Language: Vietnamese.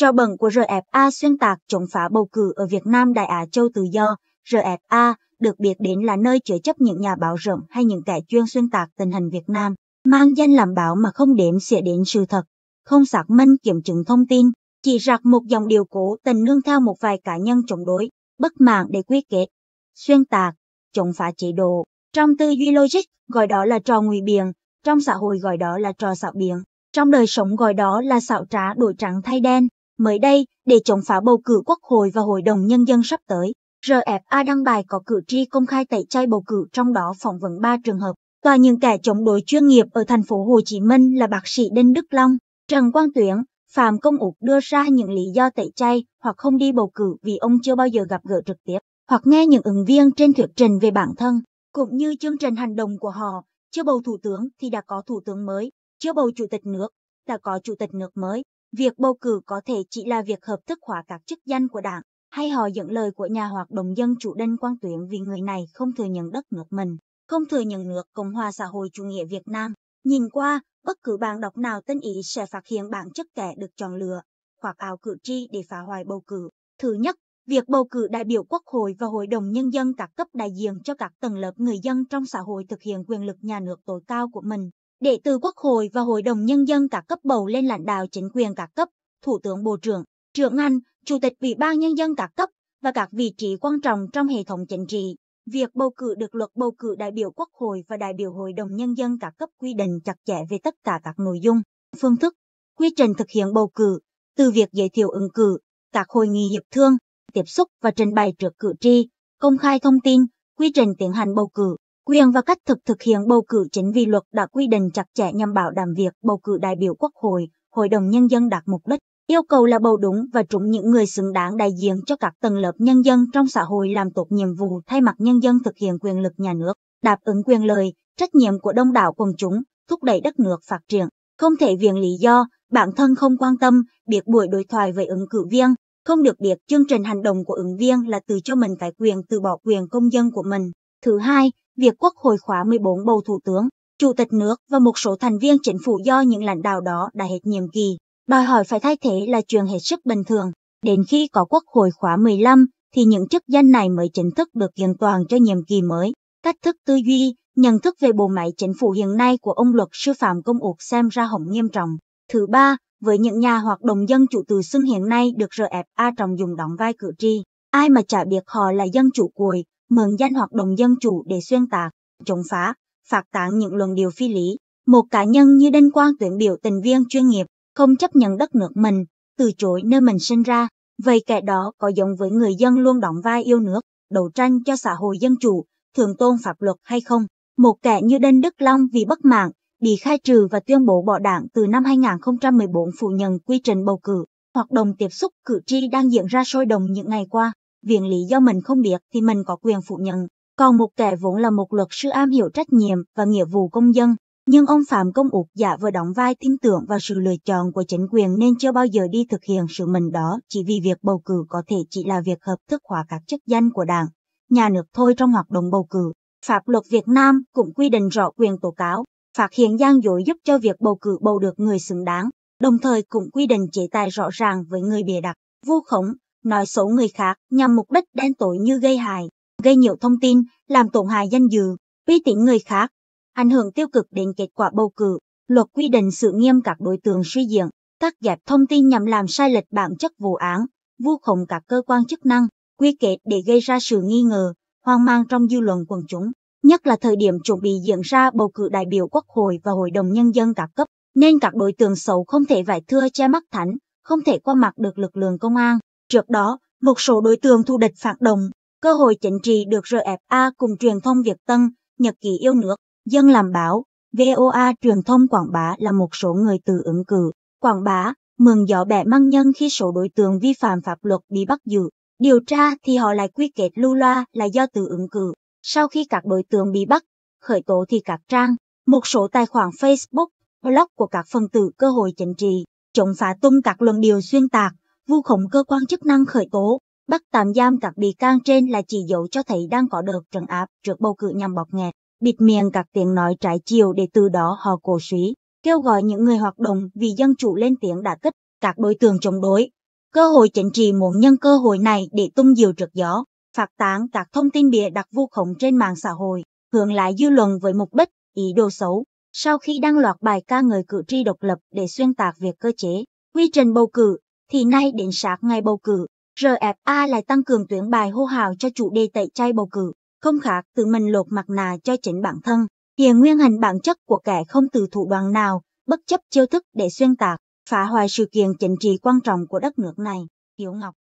Trò bẩn của RFA xuyên tạc chống phá bầu cử ở Việt Nam Đại Á Châu tự do, RFA được biết đến là nơi chứa chấp những nhà báo rộng hay những kẻ chuyên xuyên tạc tình hình Việt Nam, mang danh làm báo mà không đếm xỉa đến sự thật, không xác minh kiểm chứng thông tin, chỉ rạc một dòng điều cố tình nương theo một vài cá nhân chống đối, bất mãn để quy kết, xuyên tạc, chống phá chế độ. Trong tư duy logic, gọi đó là trò ngụy biện, trong xã hội gọi đó là trò xạo biện, trong đời sống gọi đó là xạo trá đổi trắng thay đen. Mới đây, để chống phá bầu cử quốc hội và hội đồng nhân dân sắp tới, RFA đăng bài có cử tri công khai tẩy chay bầu cử trong đó phỏng vấn 3 trường hợp. Và những kẻ chống đối chuyên nghiệp ở thành phố Hồ Chí Minh là bác sĩ Đinh Đức Long, Trần Quang Tuyển, Phạm Công Úc đưa ra những lý do tẩy chay hoặc không đi bầu cử vì ông chưa bao giờ gặp gỡ trực tiếp, hoặc nghe những ứng viên trên thuyết trình về bản thân, cũng như chương trình hành động của họ. Chưa bầu thủ tướng thì đã có thủ tướng mới, chưa bầu chủ tịch nước, đã có chủ tịch nước mới. Việc bầu cử có thể chỉ là việc hợp thức hóa các chức danh của đảng, hay họ dẫn lời của nhà hoạt động dân chủ Đinh Quang Tuyến vì người này không thừa nhận đất nước mình, không thừa nhận nước Cộng hòa xã hội chủ nghĩa Việt Nam. Nhìn qua, bất cứ bạn đọc nào tên ý sẽ phát hiện bản chất kẻ được chọn lựa, hoặc ảo cử tri để phá hoại bầu cử. Thứ nhất, việc bầu cử đại biểu quốc hội và hội đồng nhân dân các cấp đại diện cho các tầng lớp người dân trong xã hội thực hiện quyền lực nhà nước tối cao của mình để từ Quốc hội và Hội đồng Nhân dân các cấp bầu lên lãnh đạo chính quyền các cấp, Thủ tướng Bộ trưởng, trưởng ngành, Chủ tịch Ủy ban Nhân dân các cấp và các vị trí quan trọng trong hệ thống chính trị. Việc bầu cử được luật bầu cử đại biểu Quốc hội và đại biểu Hội đồng Nhân dân các cấp quy định chặt chẽ về tất cả các nội dung, phương thức, quy trình thực hiện bầu cử, từ việc giới thiệu ứng cử, các hội nghị hiệp thương, tiếp xúc và trình bày trước cử tri, công khai thông tin, quy trình tiến hành bầu cử. Quyền và cách thực thực hiện bầu cử chính vì luật đã quy định chặt chẽ nhằm bảo đảm việc bầu cử đại biểu Quốc hội, Hội đồng Nhân dân đạt mục đích. Yêu cầu là bầu đúng và trúng những người xứng đáng đại diện cho các tầng lớp nhân dân trong xã hội làm tốt nhiệm vụ thay mặt nhân dân thực hiện quyền lực nhà nước, đáp ứng quyền lợi, trách nhiệm của đông đảo quần chúng, thúc đẩy đất nước phát triển. Không thể viện lý do, bản thân không quan tâm, biết buổi đối thoại với ứng cử viên, không được biết chương trình hành động của ứng viên là từ cho mình cái quyền từ bỏ quyền công dân của mình. Thứ hai, việc Quốc hội khóa 14 bầu Thủ tướng, Chủ tịch nước và một số thành viên chính phủ do những lãnh đạo đó đã hết nhiệm kỳ, đòi hỏi phải thay thế là chuyện hết sức bình thường. Đến khi có Quốc hội khóa 15 thì những chức danh này mới chính thức được kiện toàn cho nhiệm kỳ mới. Cách thức tư duy, nhận thức về bộ máy chính phủ hiện nay của ông luật sư Phạm Công Úc xem ra hỏng nghiêm trọng. Thứ ba, với những nhà hoạt động dân chủ từ xưng hiện nay được RFA trọng dùng đóng vai cử tri. Ai mà chả biết họ là dân chủ cuội, mượn danh hoạt động dân chủ để xuyên tạc, chống phá, phạt tán những luận điều phi lý. Một cá nhân như Đinh Quang tuyển biểu tình viên chuyên nghiệp, không chấp nhận đất nước mình, từ chối nơi mình sinh ra, vậy kẻ đó có giống với người dân luôn đóng vai yêu nước, đấu tranh cho xã hội dân chủ, thường tôn pháp luật hay không? Một kẻ như Đinh Đức Long vì bất mạng, bị khai trừ và tuyên bố bỏ đảng từ năm 2014 phủ nhận quy trình bầu cử. Hoạt động tiếp xúc cử tri đang diễn ra sôi động những ngày qua viện lý do mình không biết thì mình có quyền phủ nhận. Còn một kẻ vốn là một luật sư am hiểu trách nhiệm và nghĩa vụ công dân, nhưng ông Phạm Công Úc giả vừa đóng vai tin tưởng vào sự lựa chọn của chính quyền nên chưa bao giờ đi thực hiện sự mình đó chỉ vì việc bầu cử có thể chỉ là việc hợp thức hóa các chức danh của đảng, nhà nước thôi trong hoạt động bầu cử. Pháp luật Việt Nam cũng quy định rõ quyền tố cáo, phát hiện gian dối giúp cho việc bầu cử bầu được người xứng đáng, đồng thời cũng quy định chế tài rõ ràng với người bịa đặt, vu khống, nói xấu người khác nhằm mục đích đen tối như gây hại, gây nhiều thông tin, làm tổn hại danh dự, uy tín người khác, ảnh hưởng tiêu cực đến kết quả bầu cử. Luật quy định sự nghiêm các đối tượng suy diễn, cắt dẹp thông tin nhằm làm sai lệch bản chất vụ án, vu khống các cơ quan chức năng, quy kết để gây ra sự nghi ngờ, hoang mang trong dư luận quần chúng, nhất là thời điểm chuẩn bị diễn ra bầu cử đại biểu Quốc hội và Hội đồng Nhân dân các cấp, nên các đối tượng xấu không thể vải thưa che mắt thánh, không thể qua mặt được lực lượng công an. Trước đó, một số đối tượng thù địch phản động, cơ hội chính trị được RFA cùng truyền thông Việt Tân, Nhật ký yêu nước, dân làm báo, VOA truyền thông quảng bá là một số người tự ứng cử, quảng bá, mừng gió bẻ măng nhân khi số đối tượng vi phạm pháp luật bị bắt giữ. Điều tra thì họ lại quy kết lưu loa là do tự ứng cử. Sau khi các đối tượng bị bắt, khởi tố thì các trang, một số tài khoản Facebook, blog của các phần tử cơ hội chính trị, chống phá tung các luận điều xuyên tạc, vu khống cơ quan chức năng khởi tố, bắt tạm giam các bị can trên là chỉ dấu cho thấy đang có đợt trấn áp trước bầu cử nhằm bọc nghẹt, bịt miệng các tiếng nói trái chiều để từ đó họ cổ suý, kêu gọi những người hoạt động vì dân chủ lên tiếng đã kích các đối tượng chống đối. Cơ hội chính trị muốn nhân cơ hội này để tung diều trượt gió, phạt tán các thông tin bịa đặt vu khống trên mạng xã hội, hưởng lại dư luận với mục đích, ý đồ xấu. Sau khi đăng loạt bài ca người cử tri độc lập để xuyên tạc việc cơ chế, quy trình bầu cử, thì nay đến sát ngày bầu cử, RFA lại tăng cường tuyển bài hô hào cho chủ đề tẩy chay bầu cử, không khác tự mình lột mặt nạ cho chính bản thân. Hiện nguyên hình bản chất của kẻ không từ thủ đoạn nào, bất chấp chiêu thức để xuyên tạc, phá hoại sự kiện chính trị quan trọng của đất nước này. Hiếu Ngọc